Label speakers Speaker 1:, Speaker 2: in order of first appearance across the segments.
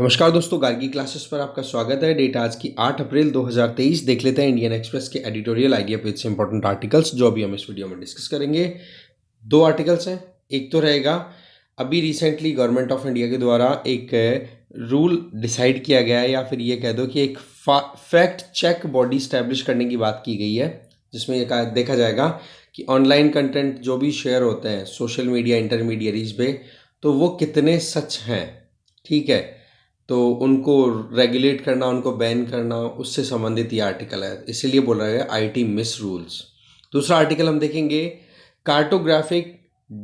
Speaker 1: नमस्कार दोस्तों गार्गी क्लासेस पर आपका स्वागत है डेट आज की 8 अप्रैल 2023 देख लेते हैं इंडियन एक्सप्रेस के एडिटोरियल आइडिया पेज से इंपॉर्टेंट आर्टिकल्स जो अभी हम इस वीडियो में डिस्कस करेंगे दो आर्टिकल्स हैं एक तो रहेगा अभी रिसेंटली गवर्नमेंट ऑफ इंडिया के द्वारा एक रूल डिसाइड किया गया है या फिर ये कह दो कि एक फैक्ट चेक बॉडी स्टैब्लिश करने की बात की गई है जिसमें यह देखा जाएगा कि ऑनलाइन कंटेंट जो भी शेयर होते हैं सोशल मीडिया इंटरमीडियरीज पे तो वो कितने सच हैं ठीक है तो उनको रेगुलेट करना उनको बैन करना उससे संबंधित ये आर्टिकल है इसीलिए बोल गया आई टी मिस रूल्स दूसरा आर्टिकल हम देखेंगे कार्टोग्राफिक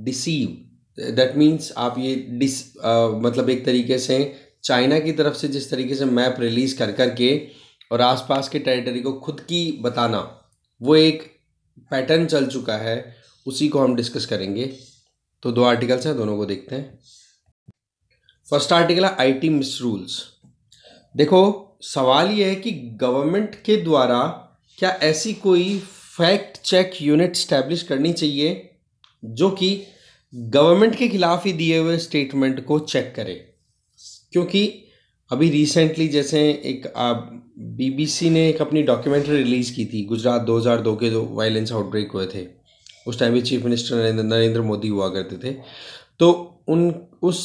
Speaker 1: डिसीव दैट मीन्स आप ये डिस मतलब एक तरीके से चाइना की तरफ से जिस तरीके से मैप रिलीज़ कर कर के और आसपास के टेरिटरी को खुद की बताना वो एक पैटर्न चल चुका है उसी को हम डिस्कस करेंगे तो दो आर्टिकल्स हैं दोनों को देखते हैं फर्स्ट आर्टिकल है आई टी मिस रूल्स देखो सवाल ये है कि गवर्नमेंट के द्वारा क्या ऐसी कोई फैक्ट चेक यूनिट स्टैब्लिश करनी चाहिए जो कि गवर्नमेंट के खिलाफ ही दिए हुए स्टेटमेंट को चेक करे क्योंकि अभी रिसेंटली जैसे एक बीबीसी ने एक अपनी डॉक्यूमेंट्री रिलीज़ की थी गुजरात 2002 के जो वायलेंस आउटब्रेक हुए थे उस टाइम भी चीफ मिनिस्टर नरेंद्र मोदी हुआ करते थे तो उन उस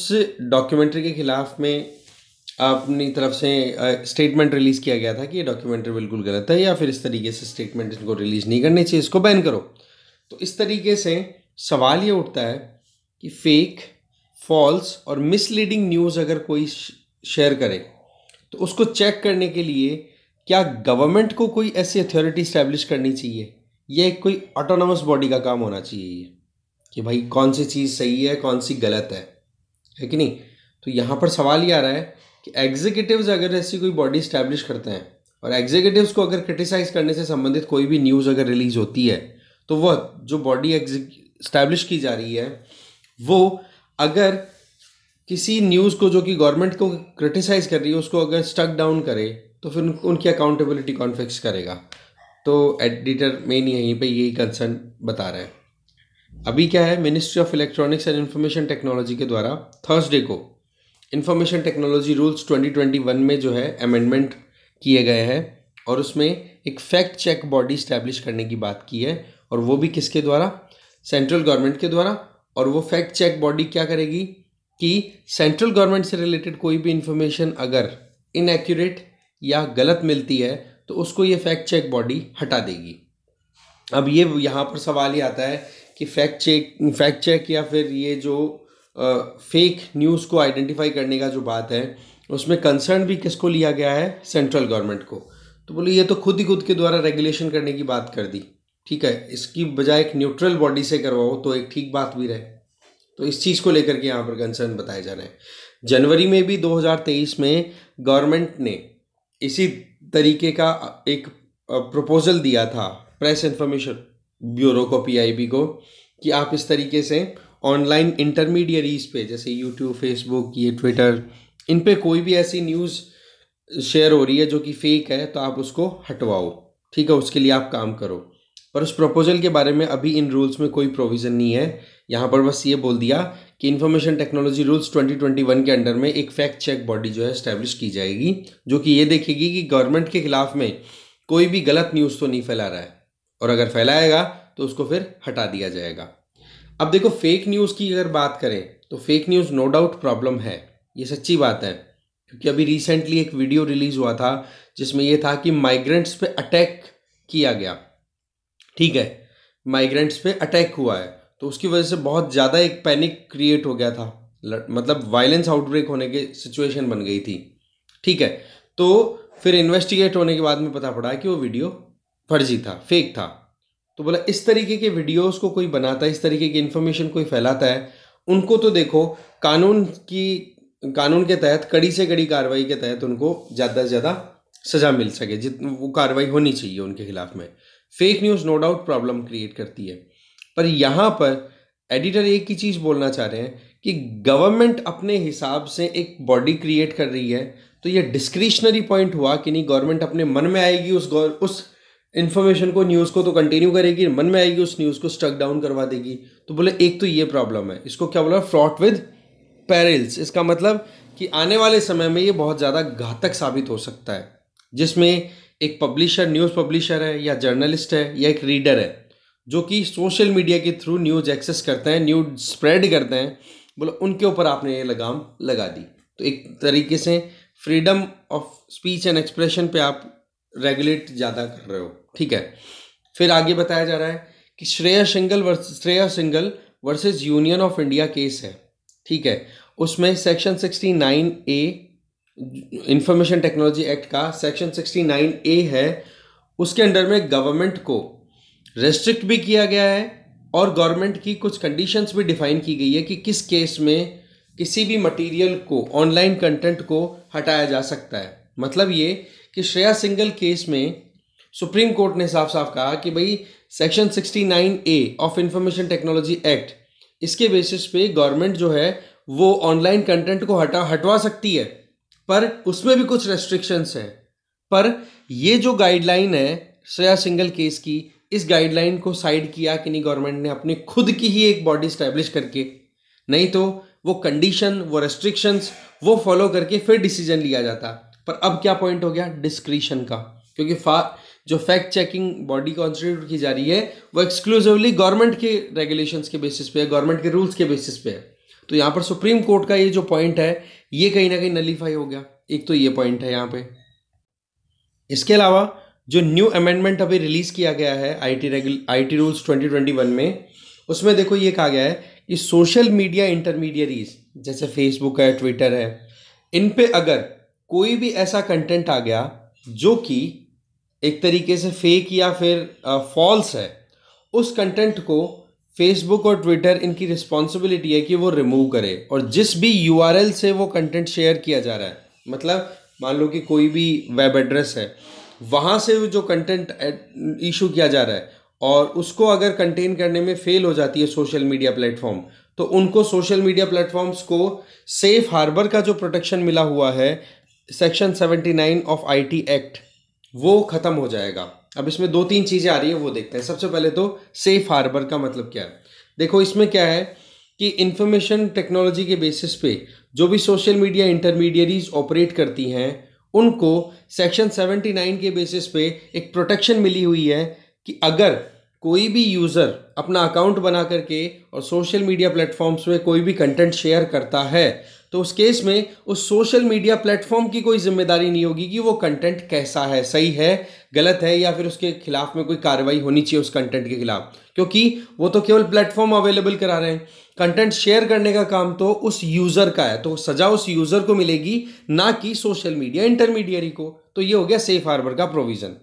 Speaker 1: डॉक्यूमेंट्री के ख़िलाफ़ में अपनी तरफ से स्टेटमेंट रिलीज़ किया गया था कि ये डॉक्यूमेंट्री बिल्कुल गलत है या फिर इस तरीके से स्टेटमेंट इनको रिलीज़ नहीं करनी चाहिए इसको बैन करो तो इस तरीके से सवाल ये उठता है कि फेक फॉल्स और मिसलीडिंग न्यूज़ अगर कोई शेयर करे तो उसको चेक करने के लिए क्या गवर्नमेंट को कोई ऐसी अथॉरिटी इस्टेब्लिश करनी चाहिए यह कोई ऑटोनमस बॉडी का काम होना चाहिए कि भाई कौन सी चीज़ सही है कौन सी गलत है है कि नहीं तो यहाँ पर सवाल ये आ रहा है कि एग्जीक्यूटिव्स अगर ऐसी कोई बॉडी स्टैब्लिश करते हैं और एग्जीक्यूटिव्स को अगर क्रिटिसाइज करने से संबंधित कोई भी न्यूज़ अगर रिलीज होती है तो वह जो बॉडी स्टैब्लिश की जा रही है वो अगर किसी न्यूज़ को जो कि गवर्नमेंट को क्रिटिसाइज कर रही है उसको अगर स्टक डाउन करे तो फिर उनकी अकाउंटेबिलिटी कौन फिक्स करेगा तो एडिटर मेन यहीं पे यही कंसर्न बता रहे हैं अभी क्या है ministry of electronics and information technology के द्वारा थर्सडे को इन्फॉर्मेशन टेक्नोलॉजी रूल्स 2021 में जो है अमेंडमेंट किए गए हैं और उसमें एक फैक्ट चेक बॉडी स्टैब्लिश करने की बात की है और वो भी किसके द्वारा सेंट्रल गवर्नमेंट के द्वारा और वो फैक्ट चेक बॉडी क्या करेगी कि सेंट्रल गवर्नमेंट से रिलेटेड कोई भी इन्फॉर्मेशन अगर इनएक्यूरेट या गलत मिलती है तो उसको ये फैक्ट चेक बॉडी हटा देगी अब ये यहाँ पर सवाल ही आता है कि फैक्ट चेक फैक्ट चेक या फिर ये जो फेक न्यूज़ को आइडेंटिफाई करने का जो बात है उसमें कंसर्न भी किसको लिया गया है सेंट्रल गवर्नमेंट को तो बोले ये तो खुद ही खुद के द्वारा रेगुलेशन करने की बात कर दी ठीक है इसकी बजाय एक न्यूट्रल बॉडी से करवाओ तो एक ठीक बात भी रहे तो इस चीज़ को लेकर के यहाँ पर कंसर्न बताया जा रहा है जनवरी में भी 2023 में गवर्नमेंट ने इसी तरीके का एक प्रपोजल दिया था प्रेस इन्फॉर्मेशन ब्यूरो को पीआईबी को कि आप इस तरीके से ऑनलाइन इंटरमीडियरीज पे जैसे यूट्यूब फेसबुक ये ट्विटर इन पे कोई भी ऐसी न्यूज़ शेयर हो रही है जो कि फेक है तो आप उसको हटवाओ ठीक है उसके लिए आप काम करो पर उस प्रपोजल के बारे में अभी इन रूल्स में कोई प्रोविज़न नहीं है यहाँ पर बस ये बोल दिया कि इन्फॉर्मेशन टेक्नोलॉजी रूल्स 2021 के अंडर में एक फैक्ट चेक बॉडी जो है इस्टेब्लिश की जाएगी जो कि ये देखेगी कि गवर्नमेंट के खिलाफ में कोई भी गलत न्यूज़ तो नहीं फैला रहा है और अगर फैलाएगा तो उसको फिर हटा दिया जाएगा अब देखो फेक न्यूज़ की अगर बात करें तो fake news no doubt problem है ये सच्ची बात है क्योंकि अभी रिसेंटली एक वीडियो रिलीज़ हुआ था जिसमें यह था कि माइग्रेंट्स पे अटैक किया गया ठीक है माइग्रेंट्स पे अटैक हुआ है तो उसकी वजह से बहुत ज़्यादा एक पैनिक क्रिएट हो गया था मतलब वायलेंस आउटब्रेक होने के सिचुएशन बन गई थी ठीक है तो फिर इन्वेस्टिगेट होने के बाद में पता पड़ा कि वो वीडियो फर्जी था फेक था तो बोला इस तरीके के वीडियोस को कोई बनाता है इस तरीके की इन्फॉर्मेशन कोई फैलाता है उनको तो देखो कानून की कानून के तहत कड़ी से कड़ी कार्रवाई के तहत उनको ज़्यादा से ज़्यादा सज़ा मिल सके जित वो कार्रवाई होनी चाहिए उनके खिलाफ में fake news no doubt problem create करती है पर यहाँ पर एडिटर एक ही चीज़ बोलना चाह रहे हैं कि गवर्नमेंट अपने हिसाब से एक बॉडी क्रिएट कर रही है तो ये डिस्क्रिशनरी पॉइंट हुआ कि नहीं गवर्नमेंट अपने मन में आएगी उस गौर उस इन्फॉर्मेशन को न्यूज़ को तो कंटिन्यू करेगी मन में आएगी उस न्यूज़ को स्टक डाउन करवा देगी तो बोले एक तो ये प्रॉब्लम है इसको क्या बोला फ्रॉट विद पेरिल्स इसका मतलब कि आने वाले समय में ये बहुत ज़्यादा घातक साबित हो सकता है जिसमें एक पब्लिशर न्यूज़ पब्लिशर है या जर्नलिस्ट है या एक रीडर है जो कि सोशल मीडिया के थ्रू न्यूज़ एक्सेस करते हैं न्यूज स्प्रेड करते हैं बोले उनके ऊपर आपने ये लगाम लगा दी तो एक तरीके से freedom of speech and expression पे आप रेगुलेट ज़्यादा कर रहे हो ठीक है फिर आगे बताया जा रहा है कि Shreya Singhal versus Shreya Singhal versus union of India case है ठीक है उसमें section sixty nine A information technology act का सेक्शन सिक्सटी नाइन ए है उसके अंडर में गवर्नमेंट को रेस्ट्रिक्ट भी किया गया है और गवर्नमेंट की कुछ कंडीशंस भी डिफाइन की गई है कि किस केस में किसी भी मटेरियल को ऑनलाइन कंटेंट को हटाया जा सकता है मतलब ये कि श्रेया सिंगल केस में सुप्रीम कोर्ट ने साफ साफ कहा कि भाई section 69 A of information technology act इसके बेसिस पे गवर्नमेंट जो है वो ऑनलाइन कंटेंट को हटा हटवा सकती है पर उसमें भी कुछ रेस्ट्रिक्शंस हैं पर ये जो गाइडलाइन है श्रेया सिंगल केस की इस गाइडलाइन को साइड किया कि नहीं गवर्नमेंट ने अपने खुद की ही एक बॉडी स्टैब्लिश करके नहीं तो वो कंडीशन वो रेस्ट्रिक्शंस वो फॉलो करके फिर डिसीजन लिया जाता पर अब क्या पॉइंट हो गया डिस्क्रिशन का क्योंकि फा जो फैक्ट चेकिंग बॉडी कॉन्स्टिट्यूट की जा रही है वो एक्सक्लूसिवली गवर्नमेंट के रेगुलेशंस के बेसिस पे है गवर्नमेंट के रूल्स के बेसिस पे है तो यहाँ पर सुप्रीम कोर्ट का ये जो पॉइंट है ये कहीं ना कहीं नलीफाई हो गया एक तो ये पॉइंट है यहाँ पे इसके अलावा जो न्यू अमेंडमेंट अभी रिलीज किया गया है आई टी रेगुल I T rules twenty twenty one में उसमें देखो ये कहा गया है कि सोशल मीडिया इंटरमीडियरीज जैसे फेसबुक है ट्विटर है इन पे अगर कोई भी ऐसा कंटेंट आ गया जो कि एक तरीके से फेक या फिर फॉल्स uh, है उस कंटेंट को फेसबुक और ट्विटर इनकी रिस्पॉन्सिबिलिटी है कि वो रिमूव करे और जिस भी यू से वो कंटेंट शेयर किया जा रहा है मतलब मान लो कि कोई भी वेब एड्रेस है वहाँ से जो कंटेंट इशू किया जा रहा है और उसको अगर कंटेन करने में फेल हो जाती है सोशल मीडिया प्लेटफॉर्म तो उनको सोशल मीडिया प्लेटफॉर्म्स को सेफ हार्बर का जो प्रोटेक्शन मिला हुआ है section seventy nine of IT act वो ख़त्म हो जाएगा अब इसमें दो तीन चीज़ें आ रही है वो देखते हैं सबसे पहले तो सेफ़ हार्बर का मतलब क्या है देखो इसमें क्या है कि इंफॉर्मेशन टेक्नोलॉजी के बेसिस पे जो भी सोशल मीडिया इंटरमीडियरीज ऑपरेट करती हैं उनको सेक्शन 79 के बेसिस पे एक प्रोटेक्शन मिली हुई है कि अगर कोई भी यूज़र अपना अकाउंट बना करके और सोशल मीडिया प्लेटफॉर्म्स में कोई भी कंटेंट शेयर करता है तो उस केस में उस सोशल मीडिया प्लेटफॉर्म की कोई जिम्मेदारी नहीं होगी कि वो कंटेंट कैसा है सही है गलत है या फिर उसके खिलाफ में कोई कार्रवाई होनी चाहिए उस कंटेंट के खिलाफ क्योंकि वो तो केवल प्लेटफॉर्म अवेलेबल करा रहे हैं कंटेंट शेयर करने का काम तो उस यूज़र का है तो सजा उस यूज़र को मिलेगी ना कि सोशल मीडिया इंटरमीडियरी को तो ये हो गया सेफ हार्बर का प्रोविज़न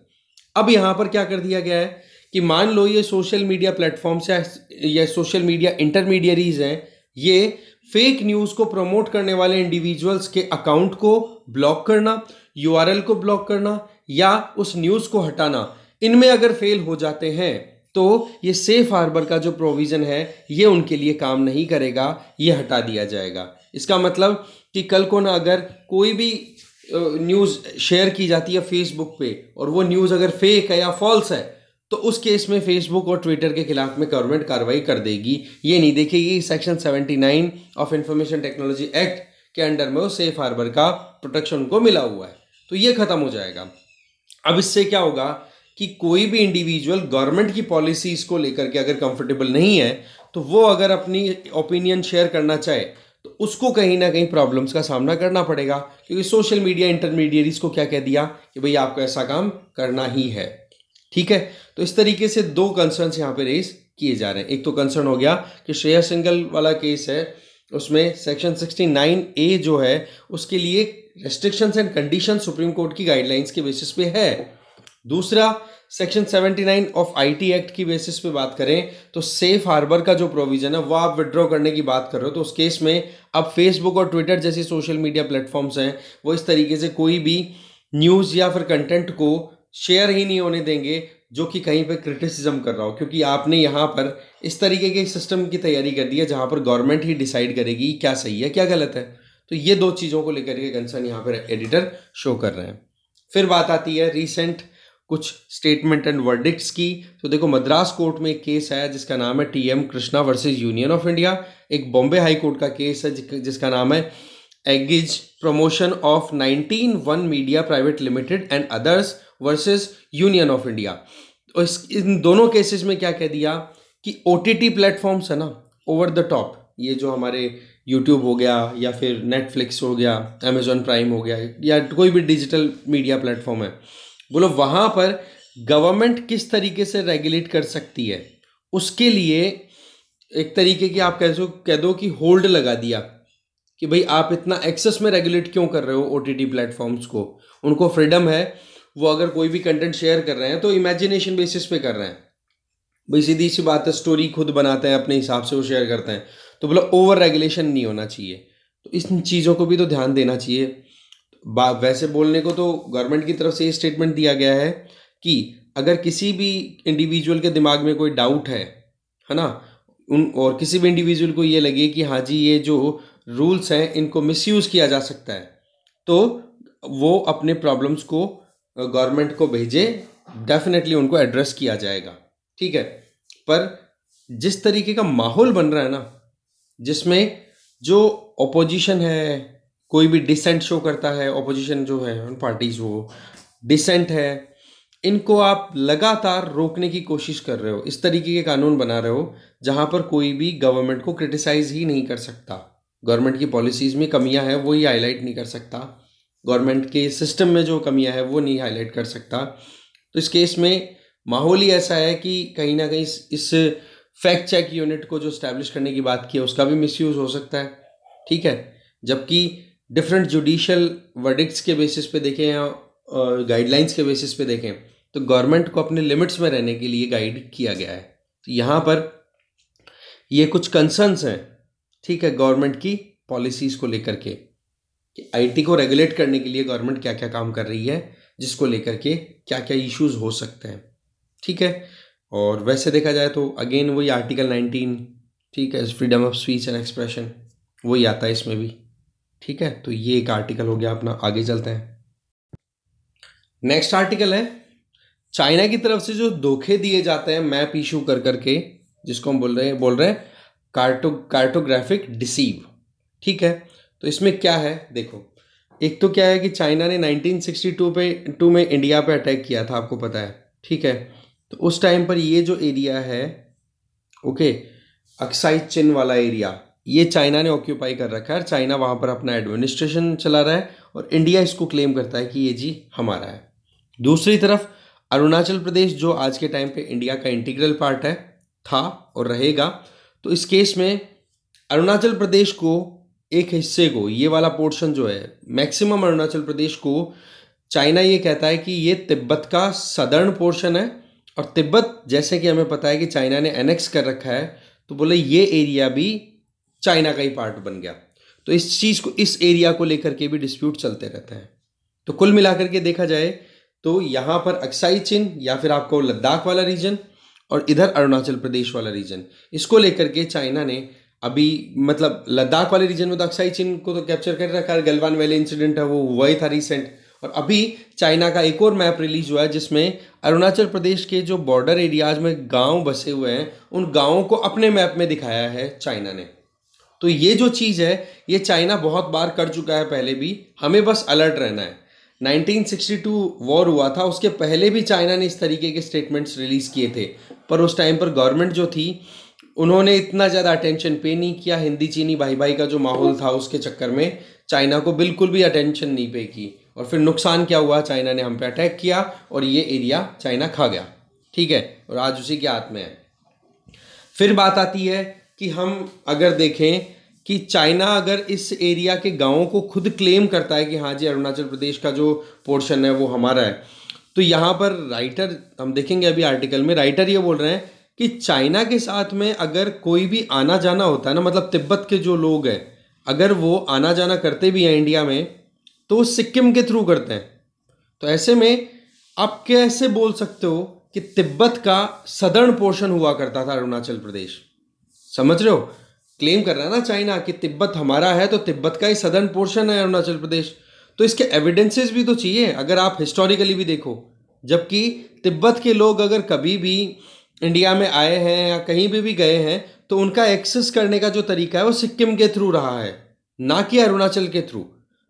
Speaker 1: अब यहां पर क्या कर दिया गया है कि मान लो ये सोशल मीडिया प्लेटफॉर्म्स या सोशल मीडिया इंटरमीडियरीज हैं ये फेक न्यूज को प्रमोट करने वाले इंडिविजुअल्स के अकाउंट को ब्लॉक करना यूआरएल को ब्लॉक करना या उस न्यूज को हटाना इनमें अगर फेल हो जाते हैं तो ये सेफ हार्बर का जो प्रोविज़न है ये उनके लिए काम नहीं करेगा ये हटा दिया जाएगा इसका मतलब कि कल को ना अगर कोई भी न्यूज़ शेयर की जाती है फेसबुक पे और वो न्यूज़ अगर फेक है या फॉल्स है तो उस केस में फेसबुक और ट्विटर के खिलाफ में गवर्नमेंट कार्रवाई कर देगी ये नहीं देखेगी section 79 of information technology act के अंडर में वो सेफ हार्बर का प्रोटेक्शन को मिला हुआ है तो ये खत्म हो जाएगा अब इससे क्या होगा कि कोई भी इंडिविजुअल गवर्नमेंट की पॉलिसीज़ को लेकर के अगर कंफर्टेबल नहीं है तो वो अगर अपनी ओपिनियन शेयर करना चाहे तो उसको कहीं ना कहीं प्रॉब्लम्स का सामना करना पड़ेगा क्योंकि सोशल मीडिया इंटरमीडिएट को क्या कह दिया कि भाई आपको ऐसा काम करना ही है ठीक है तो इस तरीके से दो कंसर्न यहाँ पे रेस किए जा रहे हैं एक तो कंसर्न हो गया कि श्रेया सिंगल वाला केस है उसमें सेक्शन 69 ए जो है उसके लिए restrictions and condition supreme court की गाइडलाइंस के बेसिस पे है दूसरा सेक्शन 79 ऑफ आईटी एक्ट की बेसिस पे बात करें तो सेफ हार्बर का जो प्रोविजन है वो आप विड्रॉ करने की बात कर रहे हो तो उस केस में अब फेसबुक और ट्विटर जैसे सोशल मीडिया प्लेटफॉर्म्स हैं वो इस तरीके से कोई भी न्यूज़ या फिर कंटेंट को शेयर ही नहीं होने देंगे जो कि कहीं पर क्रिटिसिज्म कर रहा हो क्योंकि आपने यहाँ पर इस तरीके के सिस्टम की तैयारी कर दी है जहाँ पर गवर्नमेंट ही डिसाइड करेगी क्या सही है क्या गलत है तो ये दो चीज़ों को लेकर के कंसर्न यहाँ पर एडिटर शो कर रहे हैं फिर बात आती है रिसेंट कुछ स्टेटमेंट एंड वर्डिक्ट्स की तो देखो मद्रास कोर्ट में एक केस आया जिसका नाम है T M Krishna versus union of India एक बॉम्बे हाई कोर्ट का केस है जिसका नाम है एगिज promotion of nineteen one media private limited and others Union union of India इस इन दोनों केसेस में क्या कह दिया कि ओ टी टी प्लेटफॉर्म्स है ना ओवर द टॉप ये जो हमारे यूट्यूब हो गया या फिर नेटफ्लिक्स हो गया अमेजोन प्राइम हो गया या कोई भी डिजिटल मीडिया प्लेटफॉर्म है बोलो वहाँ पर गवर्नमेंट किस तरीके से रेगुलेट कर सकती है उसके लिए एक तरीके की आप कह सो कह दो कि होल्ड लगा दिया कि भाई आप इतना एक्सेस में रेगुलेट क्यों कर रहे हो ओ टी प्लेटफॉर्म्स को उनको फ्रीडम है वो अगर कोई भी कंटेंट शेयर कर रहे हैं तो इमेजिनेशन बेसिस पे कर रहे हैं भाई सीधी सी बात है स्टोरी खुद बनाते हैं अपने हिसाब से वो शेयर करते हैं तो बोला ओवर रेगुलेशन नहीं होना चाहिए तो इन चीज़ों को भी तो ध्यान देना चाहिए वैसे बोलने को तो गवर्नमेंट की तरफ से ये स्टेटमेंट दिया गया है कि अगर किसी भी इंडिविजुअल के दिमाग में कोई डाउट है है ना उन और किसी भी इंडिविजुअल को ये लगे कि हाँ जी ये जो रूल्स हैं इनको मिसयूज़ किया जा सकता है तो वो अपने प्रॉब्लम्स को गवर्नमेंट को भेजे डेफिनेटली उनको एड्रेस किया जाएगा ठीक है पर जिस तरीके का माहौल बन रहा है ना जिसमें जो ओपोजिशन है कोई भी डिसेंट शो करता है ओपोजिशन जो है पार्टीज वो डिसेंट है इनको आप लगातार रोकने की कोशिश कर रहे हो इस तरीके के कानून बना रहे हो जहाँ पर कोई भी गवर्नमेंट को क्रिटिसाइज़ ही नहीं कर सकता गवर्नमेंट की पॉलिसीज़ में कमियां हैं वो ही हाईलाइट नहीं कर सकता गवर्नमेंट के सिस्टम में जो कमियां हैं वो नहीं हाईलाइट कर सकता तो इस केस में माहौल ही ऐसा है कि कहीं ना कहीं इस फैक्ट चेक यूनिट को जो स्टैब्लिश करने की बात की है उसका भी मिसयूज़ हो सकता है ठीक है जबकि डिफरेंट जुडिशल वर्डिक्स के बेसिस पे देखें या गाइडलाइंस के बेसिस पे देखें तो गवर्नमेंट को अपने लिमिट्स में रहने के लिए गाइड किया गया है तो यहाँ पर ये कुछ कंसर्न्स हैं ठीक है गवर्नमेंट की पॉलिसीज़ को लेकर के आईटी को रेगुलेट करने के लिए गवर्नमेंट क्या क्या काम कर रही है जिसको लेकर के क्या क्या इश्यूज हो सकते हैं ठीक है और वैसे देखा जाए तो अगेन वही आर्टिकल नाइनटीन ठीक है freedom of speech and expression वही आता है इसमें भी ठीक है तो ये एक आर्टिकल हो गया अपना आगे चलते हैं नेक्स्ट आर्टिकल है चाइना की तरफ से जो धोखे दिए जाते हैं मैप इशू कर करके जिसको हम बोल रहे हैं बोल रहे हैं कार्टो कार्टोग्राफिक डिसीव ठीक है तो इसमें क्या है देखो एक तो क्या है कि चाइना ने 1962 पे टू में इंडिया पे अटैक किया था आपको पता है ठीक है तो उस टाइम पर ये जो एरिया है ओके अक्साई चिन वाला एरिया ये चाइना ने ऑक्यूपाई कर रखा है और चाइना वहाँ पर अपना एडमिनिस्ट्रेशन चला रहा है और इंडिया इसको क्लेम करता है कि ये जी हमारा है दूसरी तरफ अरुणाचल प्रदेश जो आज के टाइम पे इंडिया का इंटीग्रल पार्ट है था और रहेगा तो इस केस में अरुणाचल प्रदेश को एक हिस्से को ये वाला पोर्शन जो है मैक्सिमम अरुणाचल प्रदेश को चाइना ये कहता है कि ये तिब्बत का सदर्न पोर्शन है और तिब्बत जैसे कि हमें पता है कि चाइना ने एनेक्स कर रखा है तो बोले ये एरिया भी चाइना का ही पार्ट बन गया तो इस चीज़ को इस एरिया को लेकर के भी डिस्प्यूट चलते रहते हैं तो कुल मिलाकर के देखा जाए तो यहाँ पर अक्साई चिन या फिर आपको लद्दाख वाला रीजन और इधर अरुणाचल प्रदेश वाला रीजन इसको लेकर के चाइना ने अभी मतलब लद्दाख वाले रीजन में तो अक्साई चीन को तो कैप्चर कर रखा है गलवान वैली इंसिडेंट है वो हुआ ही था रिसेंट और अभी चाइना का एक और मैप रिलीज हुआ है जिसमें अरुणाचल प्रदेश के जो बॉर्डर एरियाज में गांव बसे हुए हैं उन गांवों को अपने मैप में दिखाया है चाइना ने तो ये जो चीज़ है ये चाइना बहुत बार कर चुका है पहले भी हमें बस अलर्ट रहना है 1962 वॉर हुआ था उसके पहले भी चाइना ने इस तरीके के स्टेटमेंट्स रिलीज़ किए थे पर उस टाइम पर गवर्नमेंट जो थी उन्होंने इतना ज़्यादा अटेंशन पे नहीं किया हिंदी चीनी भाई भाई का जो माहौल था उसके चक्कर में चाइना को बिल्कुल भी अटेंशन नहीं पे की और फिर नुकसान क्या हुआ चाइना ने हम पे अटैक किया और ये एरिया चाइना खा गया ठीक है और आज उसी के हाथ में है फिर बात आती है कि हम अगर देखें कि चाइना अगर इस एरिया के गांवों को खुद क्लेम करता है कि हाँ जी अरुणाचल प्रदेश का जो पोर्शन है वो हमारा है तो यहाँ पर राइटर हम देखेंगे अभी आर्टिकल में राइटर ये बोल रहे हैं कि चाइना के साथ में अगर कोई भी आना जाना होता है ना मतलब तिब्बत के जो लोग हैं अगर वो आना जाना करते भी हैं इंडिया में तो वो सिक्किम के थ्रू करते हैं तो ऐसे में आप कैसे बोल सकते हो कि तिब्बत का सदर्न पोर्शन हुआ करता था अरुणाचल प्रदेश समझ रहे हो क्लेम कर रहा है ना चाइना कि तिब्बत हमारा है तो तिब्बत का ही सदर्न पोर्शन है अरुणाचल प्रदेश तो इसके एविडेंसेस भी तो चाहिए अगर आप हिस्टोरिकली भी देखो जबकि तिब्बत के लोग अगर कभी भी इंडिया में आए हैं या कहीं भी भी गए हैं तो उनका एक्सेस करने का जो तरीका है वो सिक्किम के थ्रू रहा है ना कि अरुणाचल के थ्रू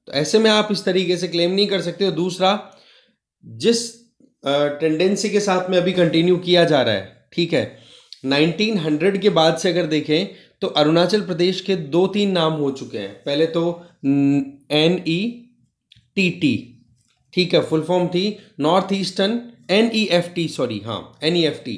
Speaker 1: तो ऐसे में आप इस तरीके से क्लेम नहीं कर सकते दूसरा जिस टेंडेंसी के साथ में अभी कंटिन्यू किया जा रहा है ठीक है 1900 के बाद से अगर देखें तो अरुणाचल प्रदेश के दो तीन नाम हो चुके हैं पहले तो एन ई टी टी ठीक है फुल फॉर्म थी north eastern N E F T sorry हाँ एन ई एफ टी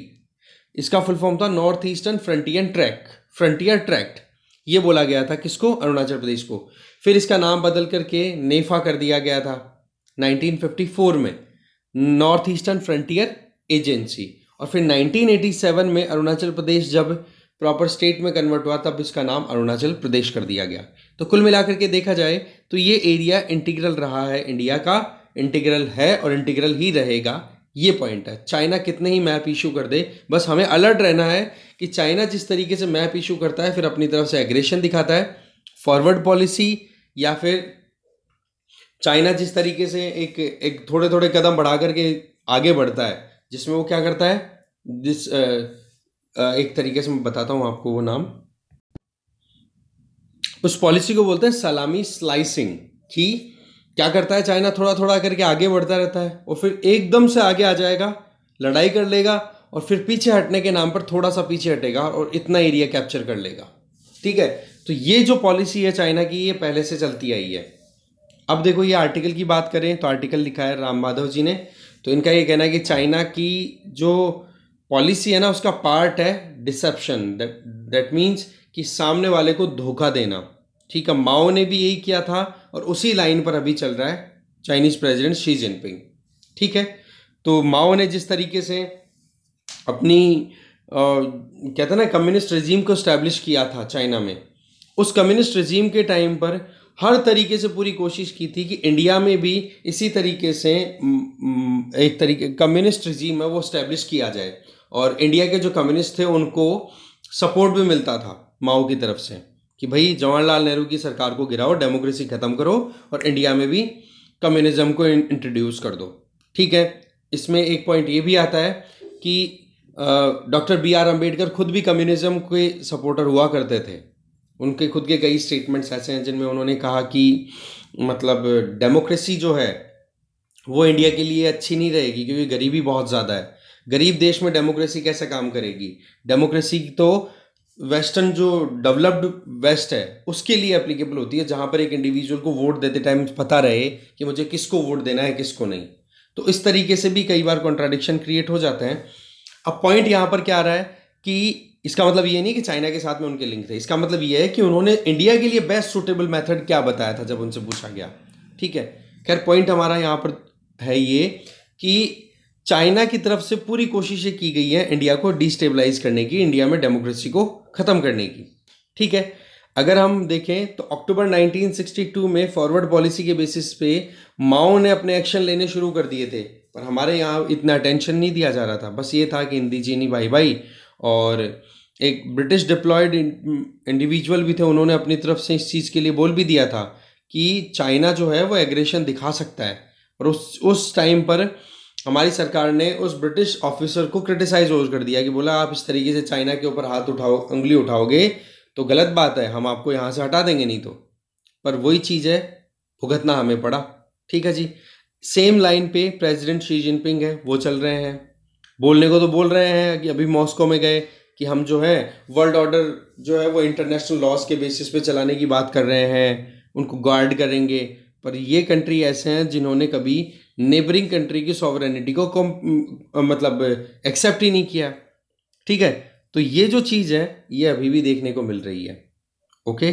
Speaker 1: इसका फुल फॉर्म था north eastern frontier track frontier tract ये बोला गया था किसको अरुणाचल प्रदेश को फिर इसका नाम बदल करके नेफा कर दिया गया था 1954 में नॉर्थ ईस्टर्न फ्रंटियर एजेंसी और फिर 1987 में अरुणाचल प्रदेश जब प्रॉपर स्टेट में कन्वर्ट हुआ तब इसका नाम अरुणाचल प्रदेश कर दिया गया तो कुल मिलाकर के देखा जाए तो ये एरिया इंटीग्रल रहा है इंडिया का इंटीग्रल है और इंटीग्रल ही रहेगा ये पॉइंट है चाइना कितने ही मैप इशू कर दे बस हमें अलर्ट रहना है कि चाइना जिस तरीके से मैप इशू करता है फिर अपनी तरफ से एग्रेशन दिखाता है फॉरवर्ड पॉलिसी या फिर चाइना जिस तरीके से एक एक थोड़े थोड़े कदम बढ़ा करके आगे बढ़ता है जिसमें वो क्या करता है जिस एक तरीके से मैं बताता हूँ आपको वो नाम उस पॉलिसी को बोलते हैं सलामी स्लाइसिंग कि क्या करता है चाइना थोड़ा थोड़ा करके आगे बढ़ता रहता है और फिर एकदम से आगे आ जाएगा लड़ाई कर लेगा और फिर पीछे हटने के नाम पर थोड़ा सा पीछे हटेगा और इतना एरिया कैप्चर कर लेगा ठीक है तो ये जो पॉलिसी है चाइना की ये पहले से चलती आई है अब देखो ये आर्टिकल की बात करें तो आर्टिकल लिखा है राम माधव जी ने तो इनका ये कहना है कि चाइना की जो पॉलिसी है ना उसका पार्ट है डिसेप्शन दैट मीन्स कि सामने वाले को धोखा देना ठीक है माओ ने भी यही किया था और उसी लाइन पर अभी चल रहा है चाइनीज़ प्रेसिडेंट शी जिनपिंग ठीक है तो माओ ने जिस तरीके से अपनी कहते ना कम्युनिस्ट रजीम को स्टैब्लिश किया था चाइना में उस कम्युनिस्ट रजीम के टाइम पर हर तरीके से पूरी कोशिश की थी कि इंडिया में भी इसी तरीके से एक तरीके कम्युनिस्ट रजीम है वो स्टैब्लिश किया जाए और इंडिया के जो कम्युनिस्ट थे उनको सपोर्ट भी मिलता था माओ की तरफ से कि भाई जवाहरलाल नेहरू की सरकार को गिराओ डेमोक्रेसी ख़त्म करो और इंडिया में भी कम्युनिज्म को इंट्रोड्यूस कर दो ठीक है इसमें एक पॉइंट ये भी आता है कि डॉक्टर बी आर अम्बेडकर खुद भी कम्युनिज्म के सपोर्टर हुआ करते थे उनके खुद के कई स्टेटमेंट्स ऐसे हैं जिनमें उन्होंने कहा कि मतलब डेमोक्रेसी जो है वो इंडिया के लिए अच्छी नहीं रहेगी क्योंकि गरीबी बहुत ज़्यादा है गरीब देश में डेमोक्रेसी कैसे काम करेगी डेमोक्रेसी तो वेस्टर्न जो डेवलप्ड वेस्ट है उसके लिए एप्लीकेबल होती है जहां पर एक इंडिविजुअल को वोट देते टाइम पता रहे कि मुझे किसको वोट देना है किसको नहीं तो इस तरीके से भी कई बार कॉन्ट्राडिक्शन क्रिएट हो जाते हैं अब पॉइंट यहाँ पर क्या आ रहा है कि इसका मतलब ये नहीं कि चाइना के साथ में उनके लिंक थे इसका मतलब ये है कि उन्होंने इंडिया के लिए बेस्ट सुटेबल मेथड क्या बताया था जब उनसे पूछा गया ठीक है खैर पॉइंट हमारा यहाँ पर है ये कि चाइना की तरफ से पूरी कोशिशें की गई हैं इंडिया को डिस्टेबलाइज करने की इंडिया में डेमोक्रेसी को ख़त्म करने की ठीक है अगर हम देखें तो अक्टूबर 1962 में फॉरवर्ड पॉलिसी के बेसिस पे माओ ने अपने एक्शन लेने शुरू कर दिए थे पर हमारे यहाँ इतना अटेंशन नहीं दिया जा रहा था बस ये था कि हिंदी चीनी भाई भाई और एक ब्रिटिश डिप्लॉयड इंडिविजुअल भी थे उन्होंने अपनी तरफ से इस चीज़ के लिए बोल भी दिया था कि चाइना जो है वो एग्रेशन दिखा सकता है और उस उस टाइम पर हमारी सरकार ने उस ब्रिटिश ऑफिसर को क्रिटिसाइज और कर दिया कि बोला आप इस तरीके से चाइना के ऊपर हाथ उठाओ उंगली उठाओगे तो गलत बात है हम आपको यहाँ से हटा देंगे नहीं तो पर वही चीज़ है भुगतना हमें पड़ा ठीक है जी सेम लाइन पे प्रेसिडेंट शी जिनपिंग है वो चल रहे हैं बोलने को तो बोल रहे हैं कि अभी मॉस्को में गए कि हम जो है वर्ल्ड ऑर्डर जो है वो इंटरनेशनल लॉस के बेसिस पे चलाने की बात कर रहे हैं उनको गार्ड करेंगे पर ये कंट्री ऐसे हैं जिन्होंने कभी नेबरिंग कंट्री की सॉवरेनिटी को कम मतलब एक्सेप्ट ही नहीं किया ठीक है तो ये जो चीज़ है ये अभी भी देखने को मिल रही है ओके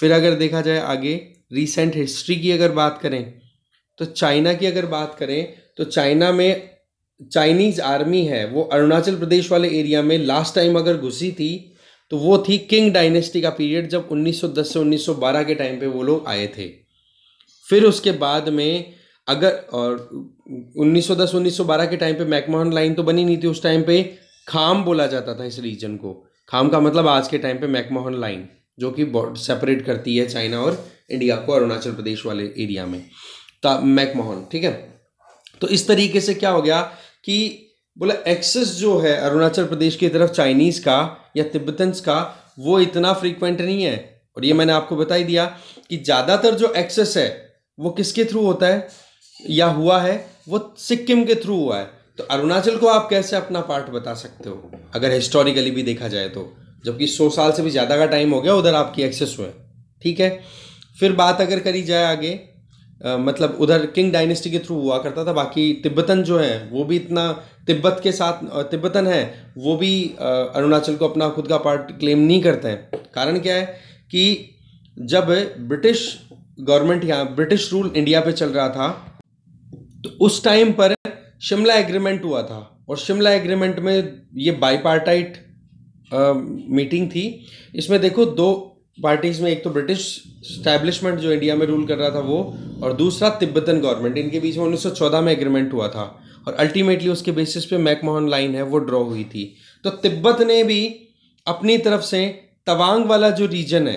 Speaker 1: फिर अगर देखा जाए आगे रिसेंट हिस्ट्री की अगर बात करें तो चाइना की अगर बात करें तो चाइना में चाइनीज आर्मी है वो अरुणाचल प्रदेश वाले एरिया में लास्ट टाइम अगर घुसी थी तो वो थी किंग डायनेस्टी का पीरियड जब 1910 से 1912 के टाइम पे वो लोग आए थे फिर उसके बाद में अगर और 1910 1912 के टाइम पे मैकमोहन लाइन तो बनी नहीं थी उस टाइम पे खाम बोला जाता था इस रीजन को खाम का मतलब आज के टाइम पे मैकमोहन लाइन जो कि सेपरेट करती है चाइना और इंडिया को अरुणाचल प्रदेश वाले एरिया में मैकमोहन ठीक है तो इस तरीके से क्या हो गया कि बोला एक्सेस जो है अरुणाचल प्रदेश की तरफ चाइनीज़ का या तिब्बतन्स का वो इतना फ्रीक्वेंट नहीं है और ये मैंने आपको बता ही दिया कि ज़्यादातर जो एक्सेस है वो किसके थ्रू होता है या हुआ है वो सिक्किम के थ्रू हुआ है तो अरुणाचल को आप कैसे अपना पार्ट बता सकते हो अगर हिस्टोरिकली भी देखा जाए तो जबकि सौ साल से भी ज़्यादा का टाइम हो गया उधर आपकी एक्सेस हुए ठीक है फिर बात अगर करी जाए आगे आ, मतलब उधर किंग डायनेस्टी के थ्रू हुआ करता था बाकी तिब्बतन जो है वो भी इतना तिब्बत के साथ तिब्बतन है वो भी अरुणाचल को अपना खुद का पार्ट क्लेम नहीं करते हैं कारण क्या है कि जब ब्रिटिश गवर्नमेंट यहाँ ब्रिटिश रूल इंडिया पे चल रहा था तो उस टाइम पर शिमला एग्रीमेंट हुआ था और शिमला एग्रीमेंट में ये बाईपार्टाइट मीटिंग थी इसमें देखो दो पार्टीज में एक तो ब्रिटिश स्टैब्लिशमेंट जो इंडिया में रूल कर रहा था वो और दूसरा तिब्बतन गवर्नमेंट इनके बीच में 1914 में एग्रीमेंट हुआ था और अल्टीमेटली उसके बेसिस पे मैकमोहन लाइन है वो ड्रॉ हुई थी तो तिब्बत ने भी अपनी तरफ से तवांग वाला जो रीजन है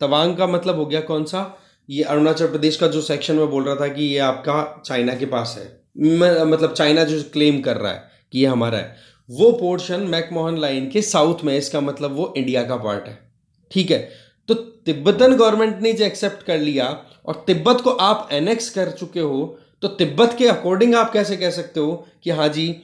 Speaker 1: तवांग का मतलब हो गया कौन सा ये अरुणाचल प्रदेश का जो सेक्शन में बोल रहा था कि ये आपका चाइना के पास है मतलब चाइना जो क्लेम कर रहा है कि ये हमारा है वो पोर्शन मैकमोहन लाइन के साउथ में इसका मतलब वो इंडिया का पार्ट है ठीक है तो तिब्बतन गवर्नमेंट ने जो एक्सेप्ट कर लिया और तिब्बत को आप एनेक्स कर चुके हो तो तिब्बत के अकॉर्डिंग आप कैसे कह सकते हो कि हाँ जी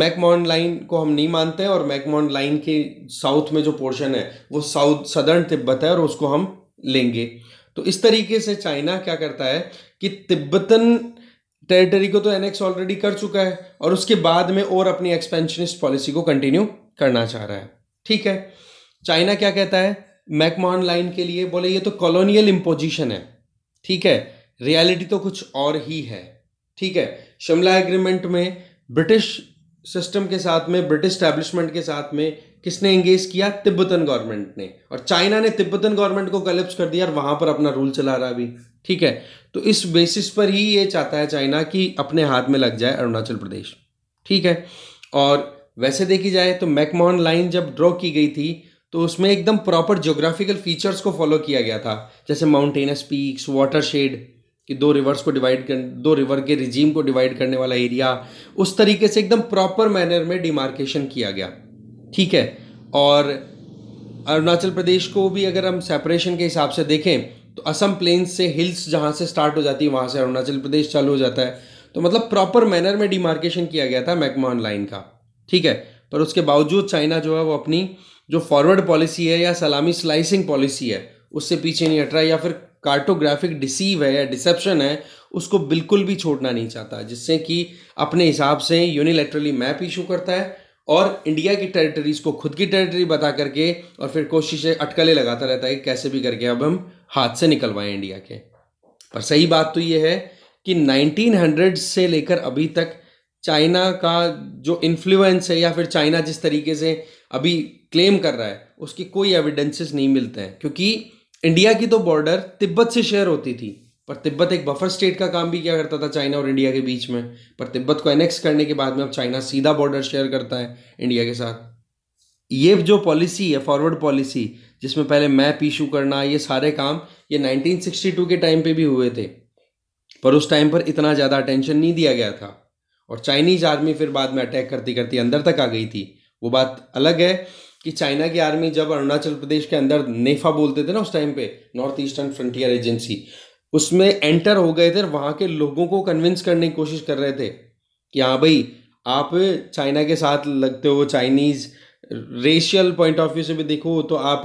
Speaker 1: मैकमोहन लाइन को हम नहीं मानते और मैकमोहन लाइन के साउथ में जो पोर्शन है वो साउथ सदर्न तिब्बत है और उसको हम लेंगे तो इस तरीके से चाइना क्या करता है कि तिब्बतन टेरिटरी को तो एनेक्स ऑलरेडी कर चुका है और उसके बाद में और अपनी एक्सपेंशनिस्ट पॉलिसी को कंटिन्यू करना चाह रहा है ठीक है चाइना क्या कहता है मैकमॉन लाइन के लिए बोले ये तो कॉलोनियल इम्पोजिशन है ठीक है रियलिटी तो कुछ और ही है ठीक है शिमला एग्रीमेंट में ब्रिटिश सिस्टम के साथ में ब्रिटिश स्टैब्लिशमेंट के साथ में किसने एंगेज किया तिब्बतन गवर्नमेंट ने और चाइना ने तिब्बतन गवर्नमेंट को कलेप्स कर दिया और वहां पर अपना रूल चला रहा अभी ठीक है तो इस बेसिस पर ही ये चाहता है चाइना कि अपने हाथ में लग जाए अरुणाचल प्रदेश ठीक है और वैसे देखी जाए तो मैकमोहन लाइन जब ड्रॉ की गई थी तो उसमें एकदम प्रॉपर ज्योग्राफिकल फीचर्स को फॉलो किया गया था जैसे माउंटेनस पीक्स वाटर शेड कि दो रिवर्स को डिवाइड कर दो रिवर के रिजीम को डिवाइड करने वाला एरिया उस तरीके से एकदम प्रॉपर मैनर में डिमार्केशन किया गया ठीक है और अरुणाचल प्रदेश को भी अगर हम सेपरेशन के हिसाब से देखें तो असम प्लेन्स से हिल्स जहाँ से स्टार्ट हो जाती है वहाँ से अरुणाचल प्रदेश चालू हो जाता है तो मतलब प्रॉपर मैनर में डिमार्केशन किया गया था मैकमॉन लाइन का ठीक है पर उसके बावजूद चाइना जो है वो अपनी जो फॉरवर्ड पॉलिसी है या सलामी स्लाइसिंग पॉलिसी है उससे पीछे नहीं हट रहा या फिर कार्टोग्राफिक डिसीव है या डिसेप्शन है उसको बिल्कुल भी छोड़ना नहीं चाहता जिससे कि अपने हिसाब से यूनिलेटरली मैप इशू करता है और इंडिया की टेरिटरीज़ को खुद की टेरिटरी बता करके और फिर कोशिशें अटकलें लगाता रहता है कि कैसे भी करके अब हम हाथ से निकलवाएं इंडिया के पर सही बात तो ये है कि 1900 से लेकर अभी तक चाइना का जो इन्फ्लुएंस है या फिर चाइना जिस तरीके से अभी क्लेम कर रहा है उसकी कोई एविडेंसेस नहीं मिलते हैं क्योंकि इंडिया की तो बॉर्डर तिब्बत से शेयर होती थी पर तिब्बत एक बफर स्टेट का काम भी किया करता था चाइना और इंडिया के बीच में पर तिब्बत को एनेक्स करने के बाद में अब चाइना सीधा बॉर्डर शेयर करता है इंडिया के साथ ये जो पॉलिसी है फॉरवर्ड पॉलिसी जिसमें पहले मैप इशू करना ये सारे काम ये 1962 के टाइम पे भी हुए थे पर उस टाइम पर इतना ज़्यादा अटेंशन नहीं दिया गया था और चाइनीज आर्मी फिर बाद में अटैक करती करती अंदर तक आ गई थी वो बात अलग है कि चाइना की आर्मी जब अरुणाचल प्रदेश के अंदर नेफा बोलते थे ना उस टाइम पे नॉर्थ ईस्टर्न फ्रंटियर एजेंसी उसमें एंटर हो गए थे वहाँ के लोगों को कन्विंस करने की कोशिश कर रहे थे कि हाँ भाई आप चाइना के साथ लगते हो Chinese racial point of view से भी देखो तो आप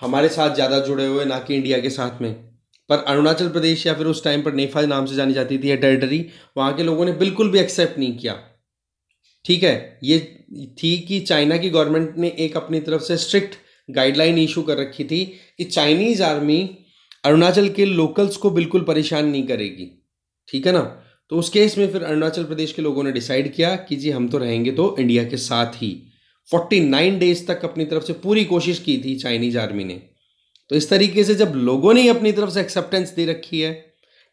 Speaker 1: हमारे साथ ज़्यादा जुड़े हुए ना कि इंडिया के साथ में पर अरुणाचल प्रदेश या फिर उस टाइम पर नेफा नाम से जानी जाती थी या टेरिटरी वहाँ के लोगों ने बिल्कुल भी एक्सेप्ट नहीं किया ठीक है ये थी कि चाइना की गवर्नमेंट ने एक अपनी तरफ से स्ट्रिक्ट गाइडलाइन इशू कर रखी थी कि चाइनीज़ आर्मी अरुणाचल के लोकल्स को बिल्कुल परेशान नहीं करेगी ठीक है ना तो उस केस में फिर अरुणाचल प्रदेश के लोगों ने डिसाइड किया कि जी हम तो रहेंगे तो इंडिया के साथ ही फोर्टी नाइन डेज तक अपनी तरफ से पूरी कोशिश की थी चाइनीज आर्मी ने तो इस तरीके से जब लोगों ने अपनी तरफ से एक्सेप्टेंस दे रखी है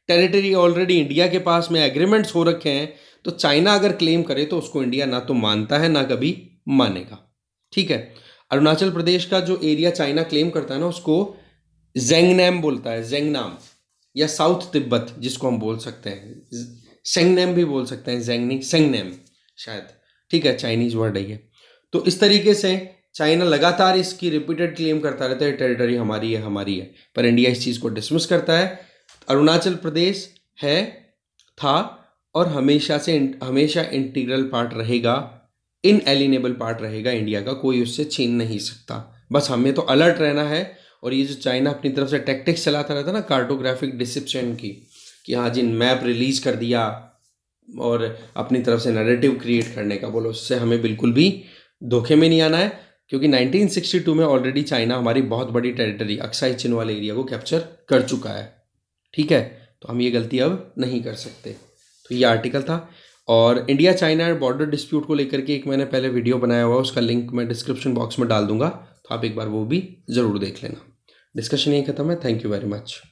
Speaker 1: टेरिटरी ऑलरेडी इंडिया के पास में एग्रीमेंट्स हो रखे हैं तो चाइना अगर क्लेम करे तो उसको इंडिया ना तो मानता है ना कभी मानेगा ठीक है अरुणाचल प्रदेश का जो एरिया चाइना क्लेम करता है ना उसको जेंगनेम बोलता है जेंगनाम या साउथ तिब्बत जिसको हम बोल सकते हैं सेंगनेम भी बोल सकते हैं जेंगनी सेंगनेम शायद ठीक है चाइनीज वर्ड है ये तो इस तरीके से चाइना लगातार इसकी रिपीटेड क्लेम करता रहता है टेरिटरी हमारी है हमारी है पर इंडिया इस चीज़ को डिसमिस करता है अरुणाचल प्रदेश है था और हमेशा से हमेशा इंटीग्रल पार्ट रहेगा इन एलिनेबल पार्ट रहेगा इंडिया का कोई उससे छीन नहीं सकता बस हमें तो अलर्ट रहना है और ये जो चाइना अपनी तरफ से टैक्टिक्स चलाता रहता ना कार्टोग्राफिक डिसिप्शन की कि हाँ जिन मैप रिलीज कर दिया और अपनी तरफ से नरेटिव क्रिएट करने का बोलो उससे हमें बिल्कुल भी धोखे में नहीं आना है क्योंकि 1962 में ऑलरेडी चाइना हमारी बहुत बड़ी टेरिटरी अक्साई चिन वाले एरिया को कैप्चर कर चुका है ठीक है तो हम ये गलती अब नहीं कर सकते तो ये आर्टिकल था और इंडिया चाइना बॉर्डर डिस्प्यूट को लेकर के एक मैंने पहले वीडियो बनाया हुआ उसका लिंक मैं डिस्क्रिप्शन बॉक्स में डाल दूंगा तो आप एक बार वो भी ज़रूर देख लेना डिस्कशन यही खत्म है थैंक यू वेरी मच